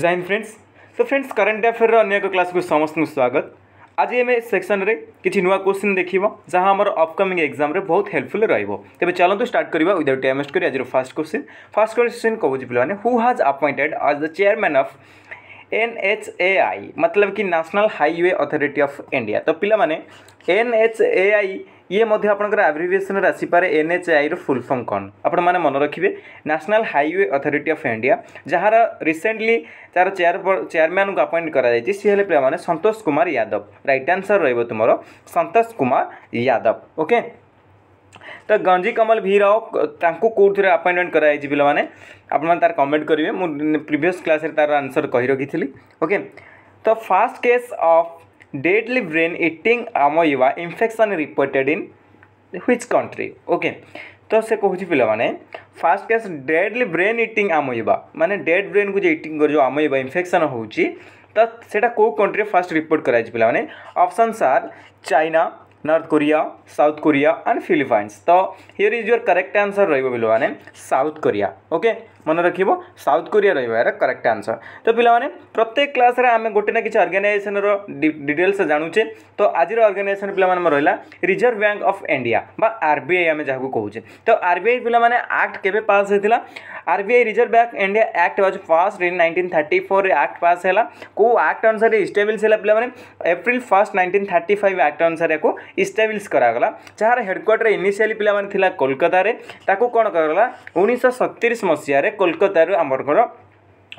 Jain friends तो friends current affair अन्य class को समस्त स्वागत आज आम सेक्शन रे किसी नुआ क्वेश्चन देखा जहाँ आम अपकमिंग एक्जाम रे बहुत हेल्पफुल रोबे चलो स्टार्ट करवा विदाउट टाइम वेस्ट कर आज फास्ट क्वेश्चन फास्ट क्वेश्चन कहूँ पे who has appointed as the chairman of N H A I मतलब कि national highway authority of India तो पिला एन एच ए आई ये आप्रिविएसन आसपे N H I full form कौन आपण मैंने मन रखिए national highway authority of India जहाँ रिसेंटली तार चेयर चेयरमैन को अपॉइंट कर सतोष कुमार यादव रईट आन्सर रोज तुम सतोष कुमार यादव ओके तो गंजी कमल भी रावता कौर आपइंटमेंट कर पे आपर कमेंट करेंगे मुझे प्रिभस क्लास तार आंसर कही रखी थी ओके तो first case of deadly brain eating amoeba infection reported in which country okay तो से कह पे first case deadly brain eating amoeba माने डेड ब्रेन को जो इटिंग कर जो आमोइबा इन्फेक्शन हो सेटा कौ कंट्री फास्ट रिपोर्ट कर पे options are China North Korea South Korea and Philippines तो here is your correct answer रोने साउथ कोरिया ओके मन रख साउथ कोरिया रही है करेक्ट आंसर तो पाने प्रत्येक क्लास आम गोटे ना कि अर्गानाइजेसन रिटेल्स जानूचे तो आज अर्गानाइजेसन पे रहा Reserve Bank of India RBI आम जहाँ कहे तो आरबीआई पाने आक्ट के पास होता RBI Reserve Bank India act पास नाइंटीन थर्टी फोर आक्ट पास है कौ आक्ट अनुसार इस्टाब्लीस है पाने April first nineteen thirty five act अनुसार या इस्टाब्लीस करागला जार हेडक्वाटर इनिशियाली पाला कोलकतारे कौन कराला उन्नीस सतीस मसीह କୋଲକାତାରୁ ଆମର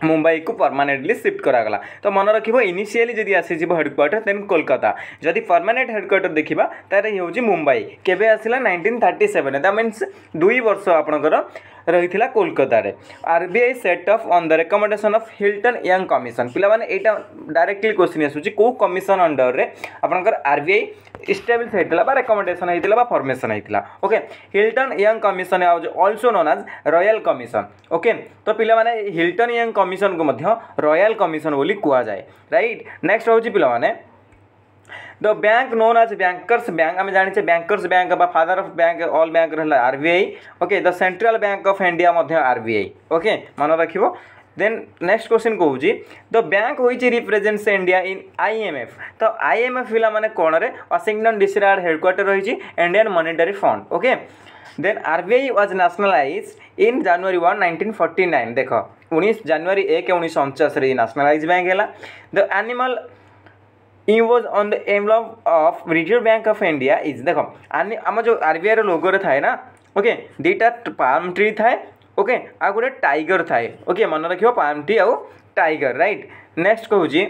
ମୁମ୍ବାଇକୁ ପର୍ମାନେଣ୍ଟଲି ସିଫ୍ଟ କରାଗଲା ତ ମନେ ରଖିବ ଇନିସିଆଲି ଯଦି ଆସିଯିବ ହେଡ଼କ୍ୱାର୍ଟର ଦେନ୍ କୋଲକାତା ଯଦି ପର୍ମାନେଣ୍ଟ ହେଡ଼କ୍ୱାର୍ଟର ଦେଖିବା ତା'ହେଲେ ହେଉଛି ମୁମ୍ବାଇ କେବେ ଆସିଲା nineteen thirty seven that means ଦୁଇ ବର୍ଷ ଆପଣଙ୍କର ରହିଥିଲା କୋଲକାତାରେ R B I set of on the recommendation of Hilton Young commission ପିଲାମାନେ ଏଇଟା ଡାଇରେକ୍ଟଲି କୋଶ୍ଚିନ୍ ଆସୁଛି କେଉଁ କମିଶନ୍ ଅଣ୍ଡରରେ ଆପଣଙ୍କର ଆର୍ ବି ଆଇ ଇଷ୍ଟାବ୍ଲିଶ୍ ହେଇଥିଲା ବା ରେକମେଣ୍ଡେସନ୍ ହେଇଥିଲା ବା ଫର୍ମେସନ୍ ହେଇଥିଲା okay Hilton Young commission also known as royal commission okay ତ ପିଲାମାନେ ହିଲ୍ଟନ୍ ୟଙ୍ଗ କମିଶନ୍କୁ ମଧ୍ୟ ରୟାଲ କମିଶନ୍ ବୋଲି କୁହାଯାଏ ରାଇଟ୍ ନେକ୍ସଟ ହେଉଛି ପିଲାମାନେ the bank known as bankers bank आम जाने bankers bank father of bank all bank रहा RBI okay the central bank of India RBI okay मन रख देन नेक्स्ट क्वेश्चन कौन the bank who represents India in IMF तो IMF पे मैंने कौन रे वाशिंगटन डीसी हेडक्वार्टर रही Indian monetary fund okay then RBI was nationalised in January one nineteen forty nine देख उ जानुरी एक उन्नीस अणचास न्यासनाल बैंक है द आनिमल ই on the emblem of Reserve Bank of India is ଦେଖ ଆନି ଆମ ଯେଉଁ ଆର୍ବିଆଇର ଲୋଗୋରେ ଥାଏ ନା ଓକେ ଦୁଇଟା ପାମ୍ ଟ୍ରି ଥାଏ ଓକେ ଆଉ ଗୋଟେ ଟାଇଗର ଥାଏ ଓକେ ମନେ ରଖିବ ପାମ୍ ଟ୍ରି ଆଉ ଟାଇଗର ରାଇଟ୍ ନେକ୍ସଟ କହୁଛି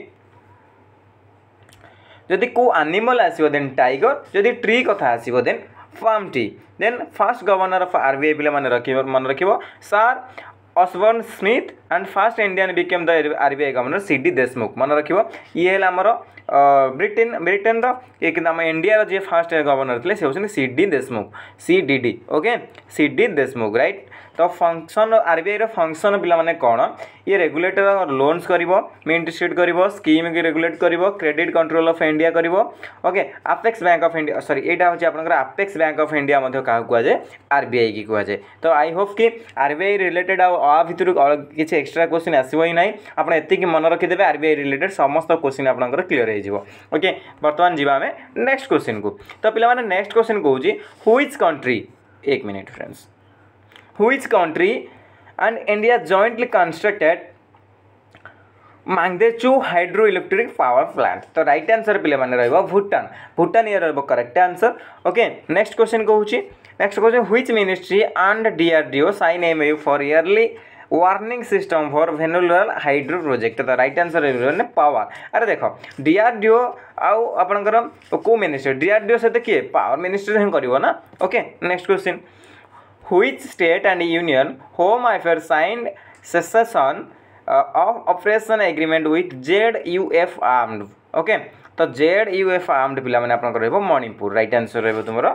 ଯଦି କେଉଁ ଆନିମଲ୍ ଆସିବ ଦେନ୍ ଟାଇଗର ଯଦି ଟ୍ରି କଥା ଆସିବ ଦେନ୍ ଫାର୍ମ ଟି ଦେନ୍ ফার্মটি then of governor B I পিলামানে রাখিব মনে রাখিব sir Osborne Smith and first Indian became the I governor C D Deshmukh मन रखिए ये आमर ब्रिटेन ब्रिटेन रम इंडिया जी फास्ट गवर्नर थे सी होती C D Deshmukh C D D okay C D Deshmukh right ତ ଫଙ୍କସନ୍ ଆର୍ବିଆଇର ଫଙ୍କସନ୍ ପିଲାମାନେ କ'ଣ ଇଏ ରେଗୁଲେଟର ଲୋନ୍ସ କରିବ ମିଣ୍ଟ ସିଟ୍ କରିବ ସ୍କିମ୍ ରେଗୁଲେଟ୍ କରିବ କ୍ରେଡିଟ୍ କଣ୍ଟ୍ରୋଲ ଅଫ୍ ଇଣ୍ଡିଆ କରିବ okay apex bank of India sorry ଏଇଟା ହେଉଛି ଆପଣଙ୍କର ଆପେକ୍ସ ବ୍ୟାଙ୍କ ଅଫ୍ ଇଣ୍ଡିଆ ମଧ୍ୟ କାହାକୁ କୁହାଯାଏ ଆର୍ବିଆଇକି କୁହାଯାଏ ତ ଆଇ ହୋପ୍ କି ଆର୍ବିଆଇ ରିଲେଟେଡ୍ ଆଉ ଆ ଭିତରୁ କିଛି ଏକ୍ସଟ୍ରା କୋଶ୍ଚିନ୍ ଆସିବ ହିଁ ନାହିଁ ଆପଣ ଏତିକି ମନେ ରଖିଦେବେ ଆର୍ବିଆଇ ରିଲେଟେଡ୍ ସମସ୍ତ କୋଶ୍ଚିନ୍ ଆପଣଙ୍କର କ୍ଲିଅର୍ ହେଇଯିବ ଓକେ ବର୍ତ୍ତମାନ ଯିବା ଆମେ ନେକ୍ସଟ କୋଶ୍ଚିନ୍କୁ ତ ପିଲାମାନେ ନେକ୍ସଟ କୋଶ୍ଚିନ୍ କହୁଛି ହୁଇଚ୍ କଣ୍ଟ୍ରି एक minute friends which country and india jointly constructed Mangdechhu hydro electric power plant तो राइट आंसर पे रूटान भूटान ये रोक correct answer okay next question कौन next question which ministry and D R D O M U for early warning system for भेनुरल hydro project तो right answer मैंने power अरे देख डी डीओ आउ आपर कौ मिनिस्ट्री डी डीओ सहित किए पावर मिनिस्ट्री हम करना okay next question which state and union home affairs signed secession uh, of operation agreement with ZUF armed okay তো জেড ইউ এফ আর্মড পিলামানে আপনার রহব মণিপুর রাইট আনসর রহব তোমার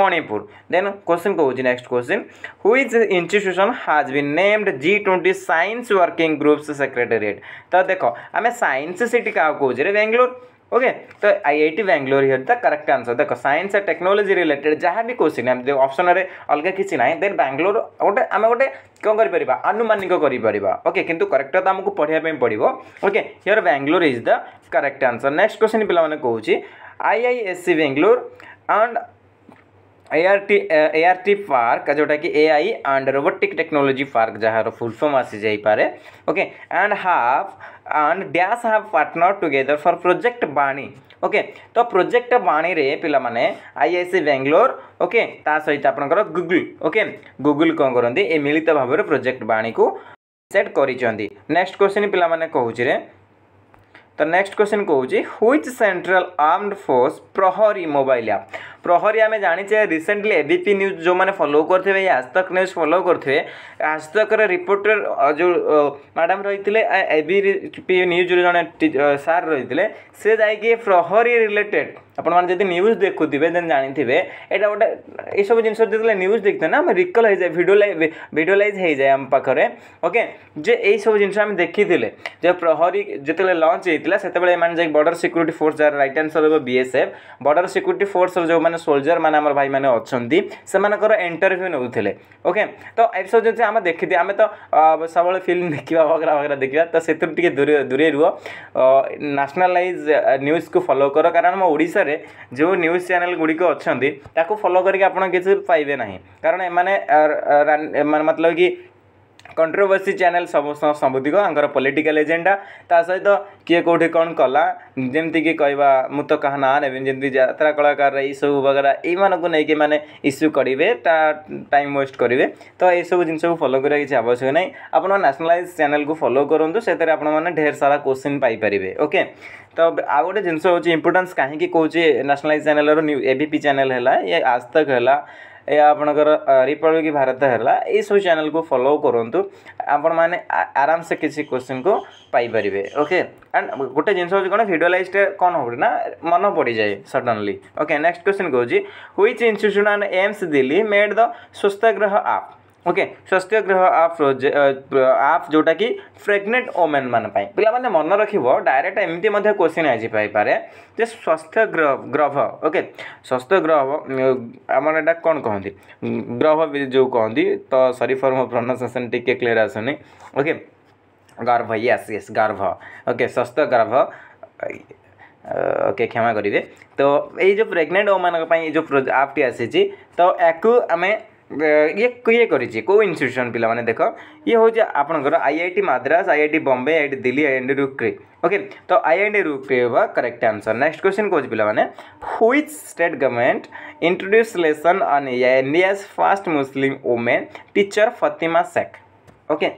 মণিপুর দেন কোশ্চিন কৌছি next question which institution has been named G twenty science working groups secretariat তো দেখ আমি সাইন্স সিটি কাহু কৌছি রে বেঙ্গালোর ओके तो IIT Bangalore here the correct answer देखो साइंस एंड टेक्नोलोजी रिलेटेड जहाँ भी क्वेश्चन अप्सन में अलग किसी ना देन बैंगलोर गोटे आम गोटे कौन कर आनुमानिक ओके किंतु करेक्ट तो आमको पढ़ापी पड़ो okay here Bangalore is the correct answer next question पे कौन I I S C Bangalore and A R T park जोटा कि A I and robotic technology park जहाँ फुलफर्म आसी जापे okay and half and dash half partner together for project Vaani okay तो project Vaani रे पिला आई आई सी बेंगलोर ओके सहित आप गुगुल ओके गुगुल कौन करती ए मिलित भाव प्रोजेक्ट बाणी को सेट करेक्स्ट क्वेश्चन पे कहे तो नेक्स्ट क्वेश्चन कहूँ which central armed force Prahari mobile आप প্রহরী আমি জানিছে রিসেন্টলি এবিপি নিউজ যে ফলো করতে আজতক নিউজ ফলো করতে আজতকর রিপোর্টর যে ম্যাডাম রয়েছে এবিপি নিউজর জনে ସାର୍ ରହିଥିଲେ ସେ ଯାଇକି ପ୍ରହରୀ ରିଲେଟେଡ଼୍ ଆପଣମାନେ ଯଦି ନ୍ୟୁଜ୍ ଦେଖୁଥିବେ ଦେନ୍ ଜାଣିଥିବେ ଏଇଟା ଗୋଟେ ଏଇସବୁ ଜିନିଷ ଯେତେବେଳେ ନ୍ୟୁଜ୍ ଦେଖିଥାଏ ନା ଆମେ ରିକଲ୍ ହେଇଯାଏ ଭିଡ଼ିଓଲାଇଜ୍ ଭିଡ଼ିଓଲାଇଜ୍ ହେଇଯାଏ ଆମ ପାଖରେ ଓକେ ଯେ ଏଇସବୁ ଜିନିଷ ଆମେ ଦେଖିଥିଲେ ଯେ ପ୍ରହରୀ ଯେତେବେଳେ ଲଞ୍ଚ ହେଇଥିଲା ସେତେବେଳେ ଏମାନେ ଯାଇକି ବର୍ଡ଼ର ସିକ୍ୟୁରିଟି ଫୋର୍ସ ଯାହାର ରାଇଟ୍ ଆନ୍ସର୍ ହେବ ବିଏସ୍ଏଫ୍ ବର୍ଡ଼ର ସିକ୍ୟୁରିଟି ଫୋର୍ସର ଯେଉଁମାନେ मैंने सोल्जर मैंने भाई मैंने अच्छा से मर इंटरव्यू नौले ओके तो ये सब जिन आम देखी आम तो सब फिल्म देखा वगैरह वगैरह देखा तो से दूरे दूरे रु नैशनालाइज न्यूज को फलो कर कारण आम ओडा जो न्यूज चैनल गुड़िक अच्छा फलो करके आप किसी पाइबे ना कारण मतलब कि कंट्रोवर्सी चैनल समस्त ସବୁତିକ ଆଙ୍କର ପଲିଟିକାଲ୍ ଏଜେଣ୍ଡା ତା ସହିତ କିଏ କେଉଁଠି କ'ଣ କଲା ଯେମିତିକି କହିବା ମୁଁ ତ କାହା ନାଁ ନେବିନି ଯେମିତି ଯାତ୍ରା କଳାକାର ଏଇସବୁ ବଗେରା ଏଇମାନଙ୍କୁ ନେଇକି ମାନେ ଇସ୍ୟୁ କରିବେ ତା ଟାଇମ୍ ୱେଷ୍ଟ କରିବେ ତ ଏଇସବୁ ଜିନିଷକୁ ଫଲୋ କରିବା କିଛି ଆବଶ୍ୟକ ନାହିଁ ଆପଣ ନ୍ୟାସନାଲାଇଜ୍ ଚ୍ୟାନେଲ୍କୁ ଫଲୋ କରନ୍ତୁ ସେଥିରେ ଆପଣମାନେ ଢେର ସାରା କୋଶ୍ଚିନ୍ ପାଇପାରିବେ ଓକେ ତ ଆଉ ଗୋଟେ ଜିନିଷ ହେଉଛି ଇମ୍ପୋର୍ଟାନ୍ସ କାହିଁକି କହୁଛି ନ୍ୟାସନାଲାଇଜ୍ ଚ୍ୟାନେଲ୍ର new A B P channel ହେଲା ଏ ଆଜତକ୍ ହେଲା ଏହା ଆପଣଙ୍କର ରିପବ୍ଲିକ୍ ଭାରତ ହେଲା ଏଇସବୁ ଚ୍ୟାନେଲ୍କୁ ଫଲୋ କରନ୍ତୁ ଆପଣମାନେ ଆରାମସେ କିଛି କୋଶ୍ଚିନ୍କୁ ପାଇପାରିବେ ଓକେ ଆଣ୍ଡ ଗୋଟେ ଜିନିଷ ହେଉଛି କ'ଣ ଭିଡ଼ିଓଲାଇଜ୍ଟା କ'ଣ ହେଉଛି ନା ମନ ପଡ଼ିଯାଏ ସଡନ୍ଲି ଓକେ ନେକ୍ସଟ କୋଶ୍ଚିନ୍ କହୁଛି which institute and AIIMS Delhi made the Swasthagraha app okay Swasthya Graha आप आप जोटा कि प्रेगनेंट ओमेन मानी पे मन रख डायरेक्ट एमती क्वेश्चन आज पारे जो स्वास्थ्य ग्रह ग्रह ओके स्वास्थ्य ग्रह आम एटा कौन कहती ग्रह जो कहती तो सरी फर्म प्रोनाउनसेसन टी क्लीयर आसनी ओके गर्भ ये यस गर्भ ओके स्वास्थ्य गर्भ ओके क्षमा करेंगे तो ये प्रेगनेंट ओमान जो आप्टी आसी तो या ये किए कर इन्यूशन पे देख ये हूँ आप I I T Madras I I T Bombay I I T Delhi I I T Roorkee okay तो आई आई टी रुक्री हे करेक्ट आंसर नेक्स्ट क्वेश्चन कौन पे हुई state government introduce lesson on India first Muslim woman teacher Fatima Sheikh okay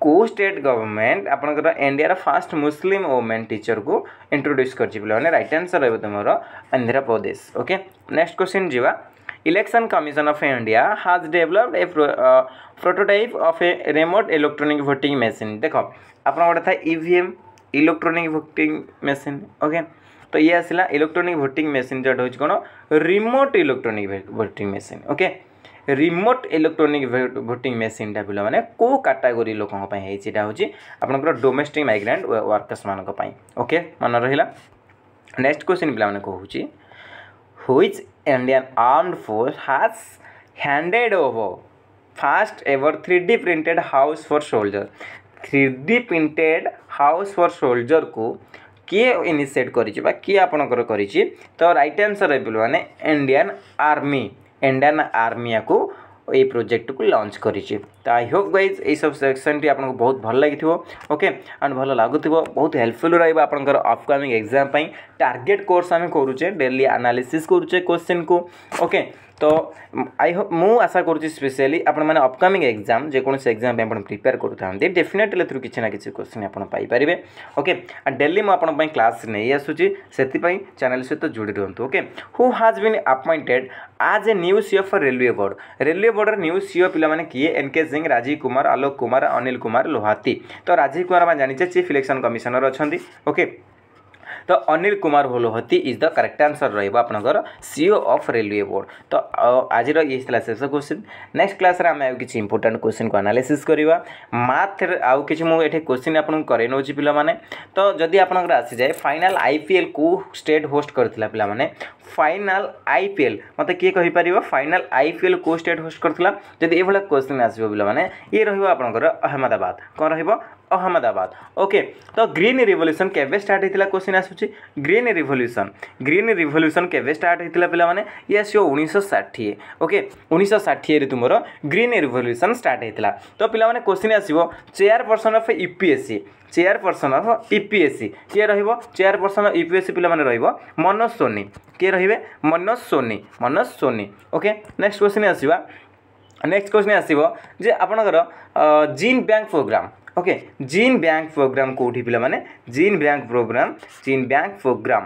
को state government आप India first Muslim woman teacher को introduce कर right answer रोक Andhra Pradesh okay next question जीवा election commission of india has developed a pro, uh, prototype of a remote electronic voting machine देखो आप गोटे था EVM electronic voting machine okay तो ये आसला इलेक्ट्रोनिक भोटिंग मेसीन जो हूँ कौन remote electronic voting machine okay remote electronic voting मेसीनटा पिला मैंने कौ काटागोरी लोकों पर आपंकर डोमेस्टिक माइग्रांट वर्कर्स मानी ओके मन रहा नेक्स्ट क्वेश्चन पे हूँ which Indian Armed Force has handed over first ever 3D printed house for soldier 3D printed house for soldier को किए इनिशिएट करिछि बा किए आपनकर करिछि तो राइट आंसर हे पिलवाने इंडियन आर्मी इंडियन आर्मी को এই ପ୍ରୋଜେକ୍ଟକୁ ଲଞ୍ଚ କରିଛି ତ ଆଇ ହୋପ୍ ଗାଇଜ୍ ଏଇସବୁ ସେକ୍ସନ୍ଟି ଆପଣଙ୍କୁ ବହୁତ ଭଲ ଲାଗିଥିବ ଓକେ ଆଣ୍ଡ ଭଲ ଲାଗୁଥିବ ବହୁତ ହେଲ୍ପଫୁଲ୍ ରହିବ ଆପଣଙ୍କର ଅପକମିଂ ଏକ୍ଜାମ୍ ପାଇଁ ଟାର୍ଗେଟ୍ କୋର୍ସ ଆମେ କରୁଛେ ଡେଲି ଆନାଲିସିସ୍ କରୁଛେ କୋଶ୍ଚିନ୍କୁ ଓକେ তো আই হোপ মু আশা করছি স্পেশালি আপনার অপকমিং এক্সাম যেকোন এক্সাম আপনার প্রিপেয়ার করুথাতে ডেফিনেটলি থ্রু কিছু না কিছু কোশ্চিন আপনার পাইপারে ওকে ডেলি মু আপনার ক্লাস নিয়ে আসুচি সেপাই চ্যানেল সহ যোড়ি রুহতু ওকে হু হাজ বিন আপয়েন্টেড आज a new CEO for railway board रेलवे बोर्डर न्यू सीओ पे किए एन के सिंह राजीव कुमार आलोक कुमार अनिल कुमार लोहाती तो राजीव कुमार आम जानी चीफ इलेक्शन कमिशनर अच्छा ओके ତ ଅନିଲ କୁମାର ଭୋଲଭତି ଇଜ୍ ଦ କରେକ୍ଟ ଆନ୍ସର୍ ରହିବ ଆପଣଙ୍କର ସିଓ ଅଫ୍ ରେଲୱେ ବୋର୍ଡ଼ ତ ଆଜିର ଇଏ ଥିଲା ଶେଷ କୋଶ୍ଚିନ୍ ନେକ୍ସଟ କ୍ଲାସ୍ରେ ଆମେ ଆଉ କିଛି ଇମ୍ପୋର୍ଟାଣ୍ଟ କୋଶ୍ଚିନ୍କୁ ଆନାଲିସିସ୍ କରିବା ମାଥରେ ଆଉ କିଛି ମୁଁ ଏଠି କୋଶ୍ଚିନ୍ ଆପଣଙ୍କୁ କରାଇ ନେଉଛି ପିଲାମାନେ ତ ଯଦି ଆପଣଙ୍କର ଆସିଯାଏ ଫାଇନାଲ୍ ଆଇ ପି ଏଲ୍ କେଉଁ ଷ୍ଟେଟ୍ ହୋଷ୍ଟ କରିଥିଲା ପିଲାମାନେ फाइनाल आईपीएल मत किए कहीपर फाइनाल आईपीएल को स्टेट होस्ट करा जदि ये क्वेश्चन आसो पे ये रहा अहमदाबाद कौन रहमदाबाद ओके तो ग्रीन रिभल्यूसन केवे स्टार्ट होता क्वेश्चन आसूँ ग्रीन रिभल्यूसन ग्रीन रिभल्यूसन केवे स्टार्ट होता पे ये आसो उन्नीस ओके उन्नीस षाठी तुम ग्रीन रिभल्यूसन स्टार्ट होता तो पे क्वेश्चन आसो chair person of UPSC chair person of UPSC किए रोयर पर्सन यूपीएससी पे मनोज सोनी किए ରହିବେ Manoj Soni Manoj Soni okay next question ଆସିବା ନେକ୍ସଟ କ୍ୱେଶ୍ଚିନ୍ ଆସିବ ଯେ ଆପଣଙ୍କର gene bank programme okay gene bank programme କେଉଁଠି ପିଲାମାନେ gene bank programme gene bank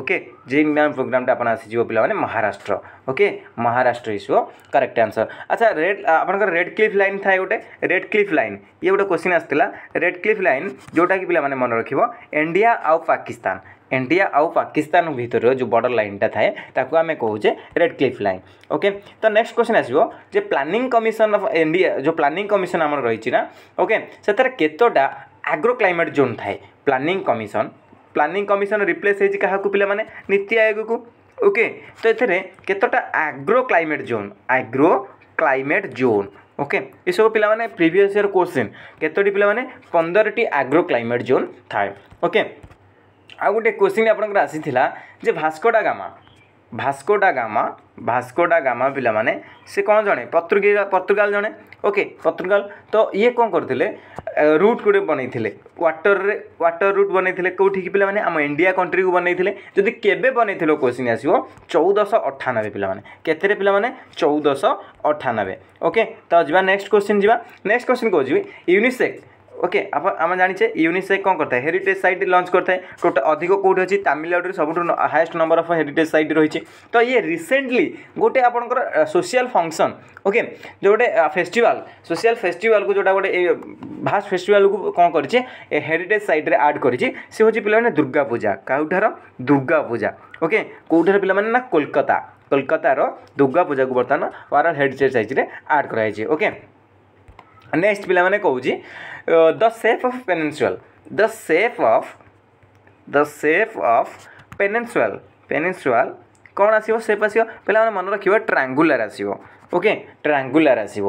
okay gene मैम प्रोग्राम आप पे Maharashtra okay Maharashtra is correct answer अच्छा रेड आपंकर रेड क्लिफ लाइन थाए गोटे रेड क्लिफ लाइन ये गोटे क्वेश्चन आसाला रेड क्लिफ लाइन जोटा कि पे मन रख इंडिया आउ पाकिस्तान इंडिया आउ पाकिस्तान भितर जो बॉर्डर लाइन टा थाए आम कहे रेड क्लीफ लाइन ओके तो नेक्स्ट क्वेश्चन आसो जो प्लानिंग कमिशन ऑफ इंडिया जो प्लानिंग कमिशन आम रही ओके से कतोटा आग्रो क्लैमेट जोन थाए planning commission planning commission replace हो पा मैंने नीति आयोग को ओके तो ये कतोटा agro climate zone agro climate zone okay ये सब पे प्रिस्र क्वेश्चन कतोटी पे पंदर टी आग्रो क्लैमेट जोन थाए ओके ଆଉ ଗୋଟେ କୋଶ୍ଚିନ୍ ଆପଣଙ୍କର ଆସିଥିଲା ଯେ Vasco da Gama Vasco da Gama Vasco da Gama ପିଲାମାନେ ସେ କ'ଣ ଜଣେ ପର୍ତ୍ତୁଗୀଜ ପର୍ତ୍ତୁଗାଲ ଜଣେ ଓକେ ପର୍ତ୍ତୁଗାଲ ତ ଇଏ କ'ଣ କରିଥିଲେ ରୁଟ୍ ଗୋଟେ ବନେଇଥିଲେ ୱାଟର୍ରେ ୱାଟର୍ ରୁଟ୍ ବନେଇଥିଲେ କେଉଁଠିକି ପିଲାମାନେ ଆମ ଇଣ୍ଡିଆ କଣ୍ଟ୍ରିକୁ ବନେଇଥିଲେ ଯଦି କେବେ ବନେଇଥିଲେ କୋଶ୍ଚିନ୍ ଆସିବ ଚଉଦଶହ ଅଠାନବେ ପିଲାମାନେ କେତେରେ ପିଲାମାନେ ଚଉଦଶହ ଅଠାନବେ ଓକେ ତ ଯିବା ନେକ୍ସଟ କୋଶ୍ଚିନ୍ ଯିବା ନେକ୍ସଟ କୋଶ୍ଚିନ୍ କେଉଁ ଯିବି ୟୁନିସେକ୍ ওকে ଆମେ ଜାଣିଛେ ୟୁନିସେକ୍ କ'ଣ କରିଥାଏ ହେରିଟେଜ୍ ସାଇଟ୍ ଲଞ୍ଚ କରିଥାଏ ଟୋଟା ଅଧିକ କେଉଁଠି ଅଛି ତାମିଲନାଡ଼ୁରେ ସବୁଠୁ highest number of heritage site ରହିଛି ତ ଇଏ ରିସେଣ୍ଟଲି ଗୋଟେ ଆପଣଙ୍କର ସୋସିଆଲ୍ ଫଙ୍କସନ୍ ଓକେ ଯେଉଁ ଗୋଟେ ଫେଷ୍ଟିଭାଲ୍ ସୋସିଆଲ୍ ଫେଷ୍ଟିଭାଲ୍କୁ ଯେଉଁଟା ଗୋଟେ ଏ ଭାଷ୍ଟ ଫେଷ୍ଟିଭାଲ୍କୁ କ'ଣ କରିଛି ଏ ହେରିଟେଜ୍ ସାଇଟ୍ରେ ଆଡ଼୍ କରିଛି ସେ ହେଉଛି ପିଲାମାନେ ଦୁର୍ଗା ପୂଜା କାଉଠାର ଦୁର୍ଗା ପୂଜା ଓକେ କେଉଁଠାର ପିଲାମାନେ ନା କୋଲକାତା କୋଲକାତାର ଦୁର୍ଗା ପୂଜାକୁ ବର୍ତ୍ତମାନ ୱାରାଲ ହେରିଟେଜ୍ ସାଇଟ୍ରେ ଆଡ଼୍ କରାଯାଇଛି ଓକେ ନେକ୍ସଟ ପିଲାମାନେ କହୁଛି the shape of peninsula the shape of the shape of peninsula peninsula କ'ଣ ଆସିବ ସେଫ୍ ଆସିବ ପିଲାମାନେ ମନେ ରଖିବ ଟ୍ରାଙ୍ଗୁଲାର ଆସିବ ଓକେ ଟ୍ରାଙ୍ଗୁଲାର ଆସିବ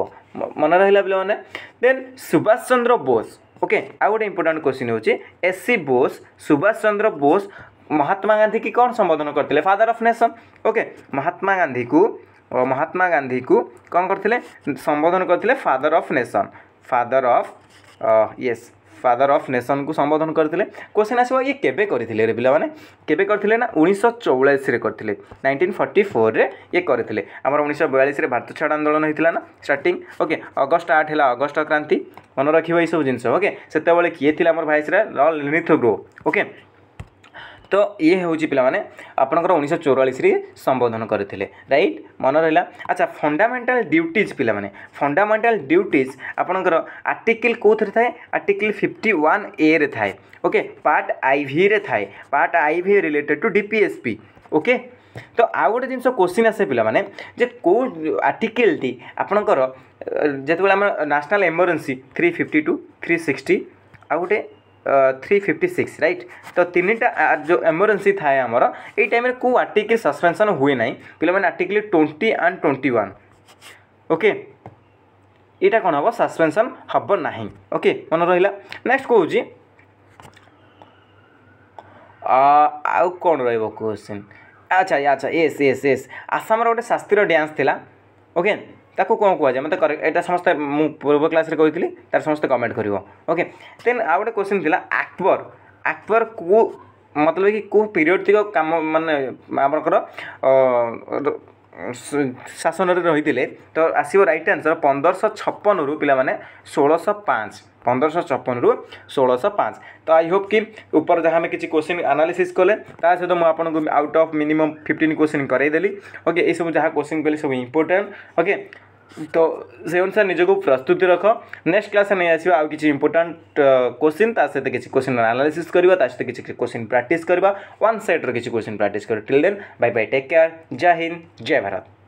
ମନେ ରହିଲା ପିଲାମାନେ ଦେନ୍ ସୁଭାଷ ଚନ୍ଦ୍ର ବୋଷ ଓକେ ଆଉ ଗୋଟେ ଇମ୍ପୋର୍ଟାଣ୍ଟ କ୍ୱେଶ୍ଚିନ୍ ହେଉଛି ଏସ୍ ସି ବୋଷ ସୁଭାଷ ଚନ୍ଦ୍ର ବୋଷ ମହାତ୍ମା ଗାନ୍ଧୀ କି କ'ଣ ସମ୍ବୋଧନ କରିଥିଲେ father of nation okay Mahatma ଗାନ୍ଧୀକୁ ମହାତ୍ମା ଗାନ୍ଧୀକୁ କ'ଣ କରିଥିଲେ ସମ୍ବୋଧନ କରିଥିଲେ father of nation father of yes father of ନେସନ୍କୁ ସମ୍ବୋଧନ କରିଥିଲେ କୋଶ୍ଚିନ୍ ଆସିବ ଇଏ କେବେ କରିଥିଲେ ରେ ପିଲାମାନେ କେବେ କରିଥିଲେ ନା ଉଣେଇଶହ ଚଉରାଳିଶରେ କରିଥିଲେ ନାଇଣ୍ଟିନ୍ ଫର୍ଟି ଫୋର୍ରେ ଇଏ କରିଥିଲେ ଆମର ଉଣେଇଶହ ବୟାଳିଶରେ ଭାରତ ଛାଡ଼ ଆନ୍ଦୋଳନ ହେଇଥିଲା ନା ଷ୍ଟାର୍ଟିଂ ଓକେ ଅଗଷ୍ଟ ଆଠ ହେଲା ଅଗଷ୍ଟ କ୍ରାନ୍ତି ମନେ ରଖିବ ଏଇସବୁ ଜିନିଷ ଓକେ ସେତେବେଳେ କିଏ ଥିଲା ଆମର ଭାଇସରା ଲଲ୍ ନିଥୁ ଗ୍ରୋ ଓକେ तो ये हूँ पे उ चौरालीस संबोधन करते रईट मन रहा अच्छा फंडामेटाल ड्यूटीज पे फंडामेटाल ड्यूटीज आपणकर आर्टिकल कौथे थाए आर्टिकल फिफ्टी वन ए थाए ओके पार्ट आई भि थाए पार्ट आई भि रिलेटेड टू डीपीएसपी ओके तो आउ गोटे जिन क्वेश्चन आसे पे कौ आर्टिकल टी आपणकर जो national emergency three fifty two three sixty आउ गोटे থ্রি ফিফটি সিক্স রাইট তো তিনটা ଯେଉଁ ଏମର୍ଜେନ୍ସି ଥାଏ ଆମର ଏଇ ଟାଇମ୍ରେ କେଉଁ ଆର୍ଟିକିଲ୍ ସସ୍ପେନ୍ସନ୍ ହୁଏ ନାହିଁ ପିଲାମାନେ article twenty and twenty one okay ଏଇଟା କ'ଣ ହେବ ସସ୍ପେନ୍ସନ୍ ହେବ ନାହିଁ ଓକେ ମନେ ରହିଲା ନେକ୍ସଟ କହୁଛି ଆଉ କ'ଣ ରହିବ କୋଶ୍ଚିନ୍ ଆଚ୍ଛା ଆଚ୍ଛା ୟେସ୍ ୟେସ୍ ୟେସ୍ ଆସାମର ଗୋଟେ ଶାସ୍ତ୍ରୀୟ ଡ୍ୟାନ୍ସ ଥିଲା ଓକେ ତାକୁ କ'ଣ କୁହାଯାଏ ମୋତେ ଏଇଟା ସମସ୍ତେ ମୁଁ ପୂର୍ବ କ୍ଲାସ୍ରେ କହିଥିଲି ତା'ର ସମସ୍ତେ କମେଣ୍ଟ କରିବ ଓକେ ଦେନ୍ ଆଉ ଗୋଟେ କୋଶ୍ଚିନ୍ ଥିଲା ଆକବର ଆକବର କେଉଁ ମତଲବ କି କେଉଁ ପିରିୟଡ଼ ତିକ କାମ ମାନେ ଆପଣଙ୍କର ଶାସନରେ ରହିଥିଲେ ତ ଆସିବ ରାଇଟ୍ ଆନ୍ସର ପନ୍ଦରଶହ ଛପନରୁ ପିଲାମାନେ ଷୋଳଶହ ପାଞ୍ଚ ପନ୍ଦରଶହ ଛପନରୁ ଷୋଳଶହ ପାଞ୍ଚ ତ ଆଇ ହୋପ୍ କି ଉପର ଯାହା ଆମେ କିଛି କୋଶ୍ଚିନ୍ ଆନାଲିସିସ୍ କଲେ ତା ସହିତ ମୁଁ ଆପଣଙ୍କୁ out of minimum fifteen question କରେଇଦେଲି ଓକେ ଏସବୁ ଯାହା କୋଶ୍ଚିନ୍ କଲି ସବୁ ଇମ୍ପୋର୍ଟାଣ୍ଟ ଓକେ ତ ସେଇ ଅନୁସାରେ ନିଜକୁ ପ୍ରସ୍ତୁତି ରଖ ନେକ୍ସଟ କ୍ଲାସ୍ ଆମେ ଆସିବା ଆଉ କିଛି ଇମ୍ପୋର୍ଟାଣ୍ଟ କୋଶ୍ଚିନ୍ ତା ସହିତ କିଛି କୋଶ୍ଚିନ୍ ଆନାଲିସିସ୍ କରିବା ତା ସହିତ କିଛି କୋଶ୍ଚିନ୍ ପ୍ରାକ୍ଟିସ୍ କରିବା ୱାନ୍ ସାଇଡ଼୍ର କିଛି କୋଶ୍ଚିନ୍ ପ୍ରାକ୍ଟିସ୍ କରିବା till then bye bye take care ଜୟ ହିନ୍ଦ ଜୟ ଭାରତ